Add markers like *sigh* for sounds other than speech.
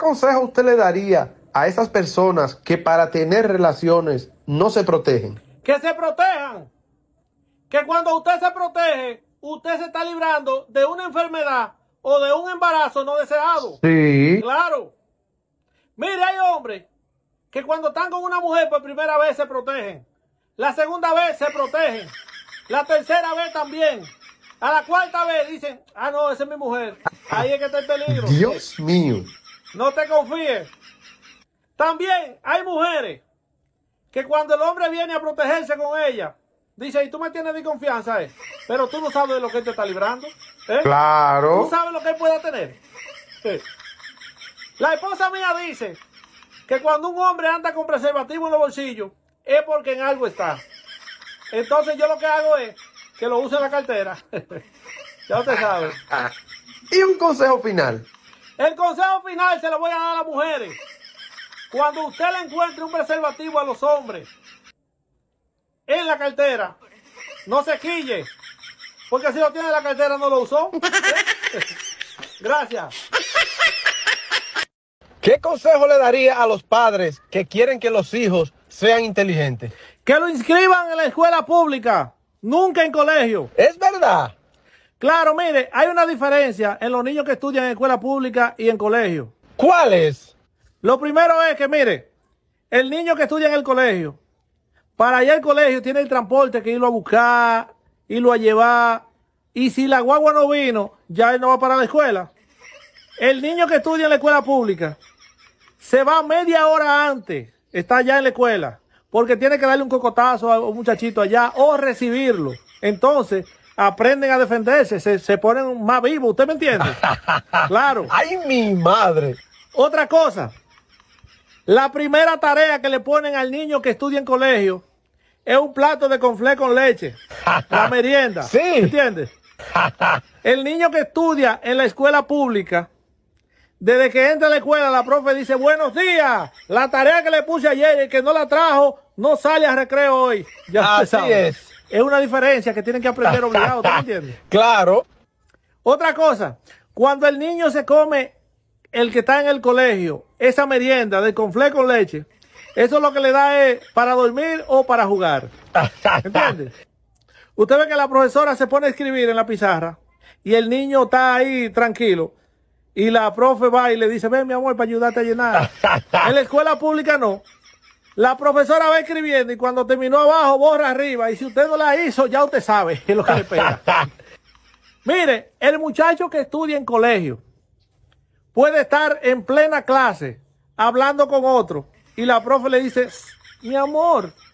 consejo usted le daría a esas personas que para tener relaciones no se protegen? Que se protejan. Que cuando usted se protege, usted se está librando de una enfermedad o de un embarazo no deseado. Sí. Claro. Mire, hay hombres que cuando están con una mujer por primera vez se protegen. La segunda vez se protegen. La tercera vez también. A la cuarta vez dicen, ah, no, esa es mi mujer. Ahí es que está el peligro. Dios mío. No te confíes. También hay mujeres que cuando el hombre viene a protegerse con ella, dice, y tú me tienes de confianza, eh? pero tú no sabes de lo que él te está librando. Eh". Claro. Tú sabes lo que él pueda tener. Eh. La esposa mía dice que cuando un hombre anda con preservativo en los bolsillos, es porque en algo está. Entonces yo lo que hago es que lo use en la cartera. *laughs* ya usted sabe. *laughs* y un consejo final. El consejo final se lo voy a dar a las mujeres. Cuando usted le encuentre un preservativo a los hombres en la cartera, no se quille. Porque si lo tiene en la cartera no lo usó. *laughs* Gracias. ¿Qué consejo le daría a los padres que quieren que los hijos sean inteligentes? Que lo inscriban en la escuela pública, nunca en colegio. Es verdad. Claro, mire, hay una diferencia en los niños que estudian en escuela pública y en colegio. ¿Cuál es? Lo primero es que, mire, el niño que estudia en el colegio, para allá el colegio tiene el transporte que irlo a buscar, irlo a llevar. Y si la guagua no vino, ya él no va para la escuela. El niño que estudia en la escuela pública se va media hora antes, está allá en la escuela, porque tiene que darle un cocotazo a un muchachito allá o recibirlo. Entonces, aprenden a defenderse, se, ponen más vivos, ¿usted me entiende? *laughs* Claro. ¡Ay, mi madre! Otra cosa, la primera tarea que le ponen al niño que estudia en colegio es un plato de conflé con leche, la *laughs* merienda. Sí. ¿Entiendes? *laughs* El niño que estudia en la escuela pública, desde que entra a la escuela, la profe dice, buenos días, la tarea que le puse ayer y que no la trajo, no sale a recreo hoy. Ya Así es. Es una diferencia que tienen que aprender *laughs* obligado, ¿tú entiendes? Claro. Otra cosa, cuando el niño se come, el que está en el colegio, esa merienda de conflé con leche, eso lo que le da es para dormir o para jugar. *laughs* ¿Entiendes? Usted ve que la profesora se pone a escribir en la pizarra y el niño está ahí tranquilo. Y la profe va y le dice, ven mi amor, para ayudarte a llenar. *laughs* en la escuela pública no. La profesora va escribiendo y cuando terminó abajo, borra arriba. Y si usted no la hizo, ya usted sabe *laughs* lo que le pega. *laughs* Mire, el muchacho que estudia en colegio puede estar en plena clase hablando con otro y la profe le dice, mi amor,